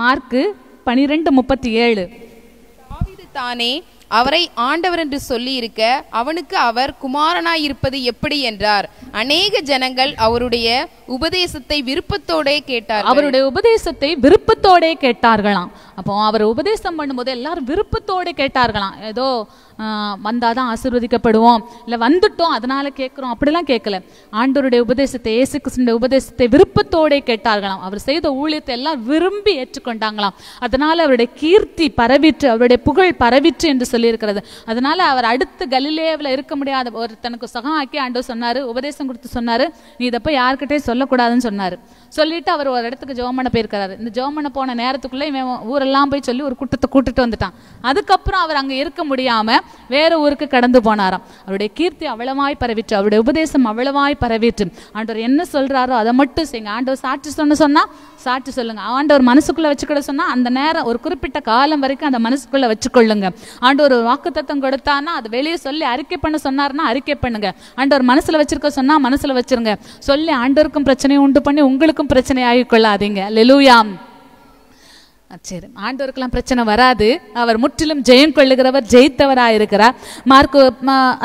mark பனிரெண்டு முப்பத்தி ஏழு தானே அவரை ஆண்டவர் என்று சொல்லியிருக்க அவனுக்கு அவர் குமாரனாயிருப்பது எப்படி என்றார் அநேக ஜனங்கள் அவருடைய உபதேசத்தை விருப்பத்தோட கேட்டார் அவருடைய உபதேசத்தை விருப்பத்தோட கேட்டார்களாம் அப்போ அவர் உபதேசம் பண்ணும்போது எல்லாரும் விருப்பத்தோட கேட்டார்களாம் ஏதோ வந்தால் ஆசிர்வதிக்கப்படுவோம் இல்லை வந்துட்டோம் அதனால கேட்குறோம் அப்படிலாம் கேட்கல ஆண்டோருடைய உபதேசத்தை ஏசு கிருஷ்ணனுடைய உபதேசத்தை விருப்பத்தோடே கேட்டார்களாம் அவர் செய்த ஊழியத்தை எல்லாம் விரும்பி ஏற்றுக்கொண்டாங்களாம் அதனால் அவருடைய கீர்த்தி பரவிற்று அவருடைய புகழ் பரவிற்று என்று சொல்லி சொல்லியிருக்கிறது அதனால அவர் அடுத்து கலிலேவில் இருக்க முடியாத ஒரு தனக்கு சகம் ஆக்கி ஆண்டு சொன்னார் உபதேசம் கொடுத்து சொன்னார் நீ இதை போய் யார்கிட்டே சொல்லக்கூடாதுன்னு சொன்னார் சொல்லிட்டு அவர் ஒரு இடத்துக்கு ஜோம் போயிருக்கிறாரு இந்த ஜோம் போன நேரத்துக்குள்ளே இவன் ஊரெல்லாம் போய் சொல்லி ஒரு கூட்டத்தை கூட்டுட்டு வந்துட்டான் அதுக்கப்புறம் அவர் அங்கே இருக்க முடியாமல் வேறு ஊருக்கு கடந்து போனாராம் அவருடைய கீர்த்தி அவ்வளவாய் பரவிட்டு அவருடைய உபதேசம் அவ்வளவாய் பரவிட்டு ஆண்டவர் என்ன சொல்கிறாரோ அதை மட்டும் செய்யுங்க ஆண்டவர் சாட்சி சொன்ன சொன்னால் சாட்சி சொல்லுங்க ஆண்டவர் மனசுக்குள்ளே வச்சுக்கிட சொன்னால் அந்த நேரம் ஒரு குறிப்பிட்ட காலம் வரைக்கும் அந்த மனசுக்குள்ளே வச்சுக்கொள்ளுங்க ஆண்டவர் ஆண்டவர் ஒரு வாக்குத்தத்தம் கொடுத்தானா அது வெளியே சொல்லி அறிக்கை பண்ண சொன்னார்னா அறிக்கை பண்ணுங்க ஆண்டவர் மனசில் வச்சிருக்க சொன்னால் மனசில் வச்சிருங்க சொல்லி ஆண்டவருக்கும் பிரச்சனையை உண்டு பண்ணி உங்களுக்கும் பிரச்சனை கொள்ளாதீங்க லெலுயாம் சரி ஆண்டவருக்கெல்லாம் பிரச்சனை வராது அவர் முற்றிலும் ஜெயம் கொள்ளுகிறவர் ஜெயித்தவராக இருக்கிறார் மார்க்கு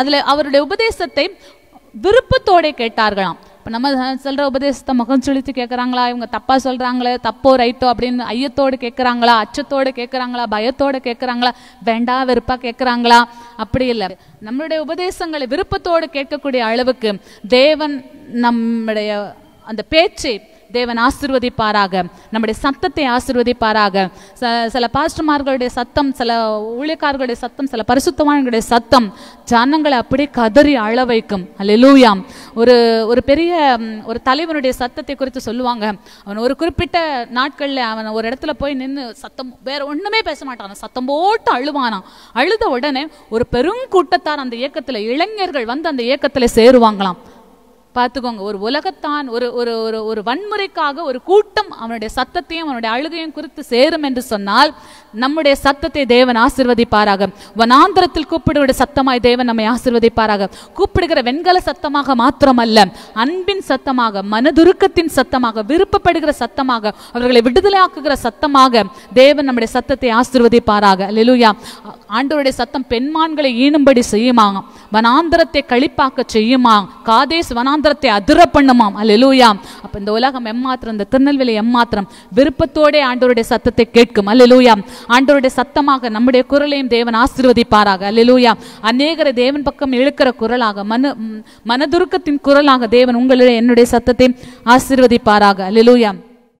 அதில் அவருடைய உபதேசத்தை விருப்பத்தோட கேட்டார்களாம் இப்போ நம்ம சொல்கிற உபதேசத்தை முகம் சுழித்து கேட்குறாங்களா இவங்க தப்பாக சொல்கிறாங்களே தப்போ ரைட்டோ அப்படின்னு ஐயத்தோடு கேட்குறாங்களா அச்சத்தோடு கேட்குறாங்களா பயத்தோடு கேட்குறாங்களா வேண்டா வெறுப்பாக கேட்குறாங்களா அப்படி இல்லை நம்மளுடைய உபதேசங்களை விருப்பத்தோடு கேட்கக்கூடிய அளவுக்கு தேவன் நம்முடைய அந்த பேச்சை தேவன் ஆசிர்வதிப்பாராக நம்முடைய சத்தத்தை ஆசிர்வதிப்பாராக சில பாஸ்டர்மார்களுடைய சத்தம் சில ஊழியக்காரர்களுடைய சத்தம் சில பரிசுத்தவான்களுடைய சத்தம் ஜனங்களை அப்படியே கதறி அழ வைக்கும் அல்லூயாம் ஒரு ஒரு பெரிய ஒரு தலைவனுடைய சத்தத்தை குறித்து சொல்லுவாங்க அவன் ஒரு குறிப்பிட்ட நாட்களில் அவன் ஒரு இடத்துல போய் நின்று சத்தம் வேற ஒன்றுமே பேச மாட்டான் சத்தம் போட்டு அழுவானான் அழுத உடனே ஒரு பெரும் கூட்டத்தார் அந்த இயக்கத்தில் இளைஞர்கள் வந்து அந்த இயக்கத்தில் சேருவாங்களாம் பார்த்துக்கோங்க ஒரு உலகத்தான் ஒரு ஒரு ஒரு ஒரு வன்முறைக்காக ஒரு கூட்டம் அவனுடைய சத்தத்தையும் அவனுடைய அழுகையும் குறித்து சேரும் என்று சொன்னால் நம்முடைய சத்தத்தை தேவன் ஆசிர்வதிப்பாராக வனாந்திரத்தில் கூப்பிடுவோட சத்தமாய் தேவன் நம்மை ஆசிர்வதிப்பாராக கூப்பிடுகிற வெண்கல சத்தமாக மாத்திரமல்ல அன்பின் சத்தமாக மனதுருக்கத்தின் சத்தமாக விருப்பப்படுகிற சத்தமாக அவர்களை விடுதலையாக்குகிற சத்தமாக தேவன் நம்முடைய சத்தத்தை ஆசிர்வதிப்பாராக லெலுயா ஆண்டோருடைய சத்தம் பெண்மான்களை ஈணும்படி செய்யுமா வனாந்திரத்தை கழிப்பாக்க செய்யுமா காதேஸ் வனாந்திர சுதந்திரத்தை அதிர பண்ணுமாம் அல்லூயாம் அப்போ இந்த உலகம் எம்மாத்திரம் இந்த திருநெல்வேலி எம்மாத்திரம் விருப்பத்தோடே ஆண்டோருடைய சத்தத்தை கேட்கும் அல்லூயாம் ஆண்டோருடைய சத்தமாக நம்முடைய குரலையும் தேவன் ஆசீர்வதிப்பாராக அல்லூயா அநேகரை தேவன் பக்கம் இழுக்கிற குரலாக மன மனதுருக்கத்தின் குரலாக தேவன் உங்களுடைய என்னுடைய சத்தத்தை ஆசீர்வதிப்பாராக அல்லூயா